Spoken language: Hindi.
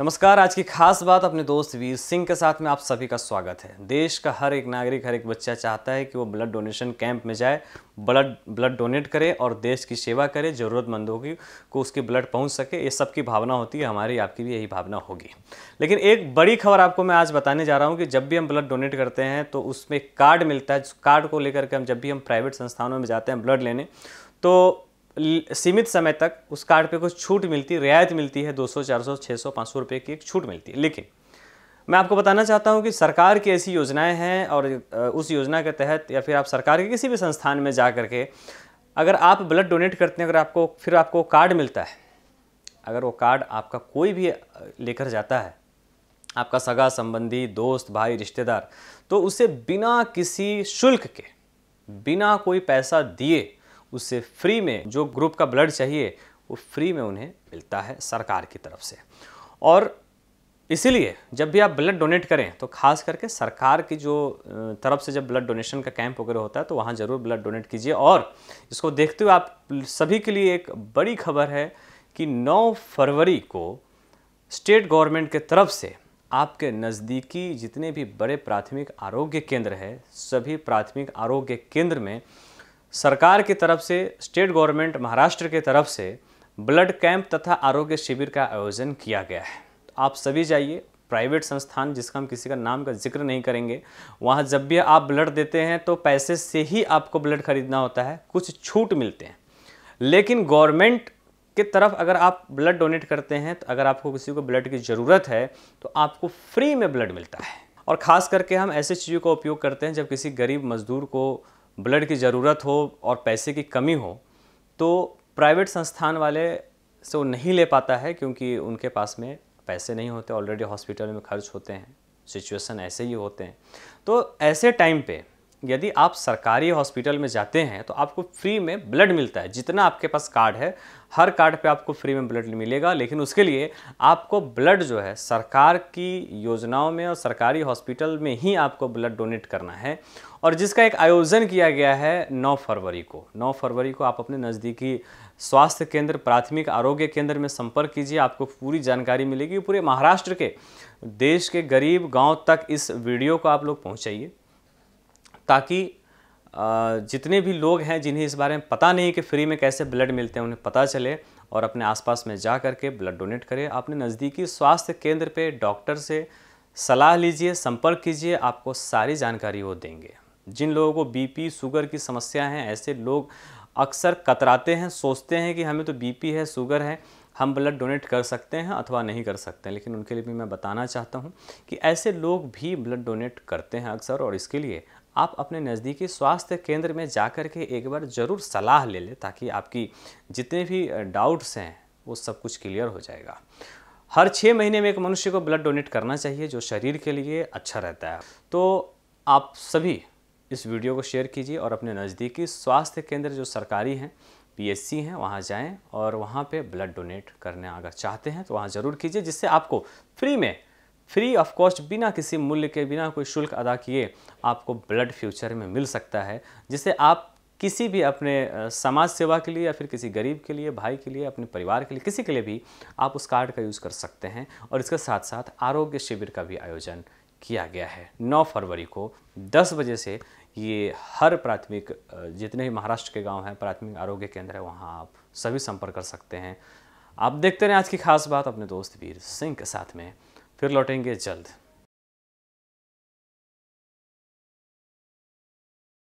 नमस्कार आज की खास बात अपने दोस्त वीर सिंह के साथ में आप सभी का स्वागत है देश का हर एक नागरिक हर एक बच्चा चाहता है कि वो ब्लड डोनेशन कैंप में जाए ब्लड ब्लड डोनेट करे और देश की सेवा करे ज़रूरतमंदों की को उसकी ब्लड पहुंच सके ये सबकी भावना होती है हमारी आपकी भी यही भावना होगी लेकिन एक बड़ी खबर आपको मैं आज बताने जा रहा हूँ कि जब भी हम ब्लड डोनेट करते हैं तो उसमें कार्ड मिलता है कार्ड को लेकर के हम जब भी हम प्राइवेट संस्थानों में जाते हैं ब्लड लेने तो सीमित समय तक उस कार्ड पे कुछ छूट मिलती रियायत मिलती है 200, 400, 600, 500 रुपए की एक छूट मिलती है लेकिन मैं आपको बताना चाहता हूँ कि सरकार की ऐसी योजनाएं हैं और उस योजना के तहत या फिर आप सरकार के किसी भी संस्थान में जा करके अगर आप ब्लड डोनेट करते हैं अगर आपको फिर आपको कार्ड मिलता है अगर वो कार्ड आपका कोई भी लेकर जाता है आपका सगा संबंधी दोस्त भाई रिश्तेदार तो उसे बिना किसी शुल्क के बिना कोई पैसा दिए उससे फ्री में जो ग्रुप का ब्लड चाहिए वो फ्री में उन्हें मिलता है सरकार की तरफ से और इसीलिए जब भी आप ब्लड डोनेट करें तो खास करके सरकार की जो तरफ से जब ब्लड डोनेशन का कैंप वगैरह होता है तो वहाँ ज़रूर ब्लड डोनेट कीजिए और इसको देखते हुए आप सभी के लिए एक बड़ी खबर है कि 9 फरवरी को स्टेट गवर्नमेंट के तरफ से आपके नज़दीकी जितने भी बड़े प्राथमिक आरोग्य केंद्र है सभी प्राथमिक आरोग्य केंद्र में सरकार की तरफ से स्टेट गवर्नमेंट महाराष्ट्र के तरफ से ब्लड कैंप तथा आरोग्य शिविर का आयोजन किया गया है तो आप सभी जाइए प्राइवेट संस्थान जिसका हम किसी का नाम का जिक्र नहीं करेंगे वहाँ जब भी आप ब्लड देते हैं तो पैसे से ही आपको ब्लड खरीदना होता है कुछ छूट मिलते हैं लेकिन गवर्नमेंट के तरफ अगर आप ब्लड डोनेट करते हैं तो अगर आपको किसी को ब्लड की ज़रूरत है तो आपको फ्री में ब्लड मिलता है और ख़ास करके हम ऐसे चीज़ों का उपयोग करते हैं जब किसी गरीब मज़दूर को ब्लड की ज़रूरत हो और पैसे की कमी हो तो प्राइवेट संस्थान वाले से वो नहीं ले पाता है क्योंकि उनके पास में पैसे नहीं होते ऑलरेडी हॉस्पिटल में खर्च होते हैं सिचुएशन ऐसे ही होते हैं तो ऐसे टाइम पे यदि आप सरकारी हॉस्पिटल में जाते हैं तो आपको फ्री में ब्लड मिलता है जितना आपके पास कार्ड है हर कार्ड पे आपको फ्री में ब्लड मिलेगा लेकिन उसके लिए आपको ब्लड जो है सरकार की योजनाओं में और सरकारी हॉस्पिटल में ही आपको ब्लड डोनेट करना है और जिसका एक आयोजन किया गया है 9 फरवरी को 9 फरवरी को आप अपने नज़दीकी स्वास्थ्य केंद्र प्राथमिक आरोग्य केंद्र में संपर्क कीजिए आपको पूरी जानकारी मिलेगी पूरे महाराष्ट्र के देश के गरीब गाँव तक इस वीडियो को आप लोग पहुँचाइए ताकि जितने भी लोग हैं जिन्हें इस बारे में पता नहीं कि फ्री में कैसे ब्लड मिलते हैं उन्हें पता चले और अपने आसपास में जा कर के ब्लड डोनेट करें अपने नज़दीकी स्वास्थ्य केंद्र पे डॉक्टर से सलाह लीजिए संपर्क कीजिए आपको सारी जानकारी वो देंगे जिन लोगों को बीपी शुगर की समस्या है ऐसे लोग अक्सर कतराते हैं सोचते हैं कि हमें तो बीपी है शुगर है हम ब्लड डोनेट कर सकते हैं अथवा नहीं कर सकते हैं लेकिन उनके लिए भी मैं बताना चाहता हूँ कि ऐसे लोग भी ब्लड डोनेट करते हैं अक्सर और इसके लिए आप अपने नज़दीकी स्वास्थ्य केंद्र में जा कर के एक बार ज़रूर सलाह ले लें ताकि आपकी जितने भी डाउट्स हैं वो सब कुछ क्लियर हो जाएगा हर छः महीने में एक मनुष्य को ब्लड डोनेट करना चाहिए जो शरीर के लिए अच्छा रहता है तो आप सभी इस वीडियो को शेयर कीजिए और अपने नज़दीकी स्वास्थ्य केंद्र जो सरकारी हैं पीएससी हैं वहाँ जाएं और वहाँ पे ब्लड डोनेट करने अगर चाहते हैं तो वहाँ ज़रूर कीजिए जिससे आपको फ्री में फ्री ऑफ कॉस्ट बिना किसी मूल्य के बिना कोई शुल्क अदा किए आपको ब्लड फ्यूचर में मिल सकता है जिसे आप किसी भी अपने समाज सेवा के लिए या फिर किसी गरीब के लिए भाई के लिए अपने परिवार के लिए किसी के लिए भी आप उस कार्ड का यूज़ कर सकते हैं और इसके साथ साथ आरोग्य शिविर का भी आयोजन किया गया है 9 फरवरी को 10 बजे से ये हर प्राथमिक जितने भी महाराष्ट्र के गांव हैं प्राथमिक आरोग्य केंद्र है वहाँ आप सभी संपर्क कर सकते हैं आप देखते रहें आज की खास बात अपने दोस्त वीर सिंह के साथ में फिर लौटेंगे जल्द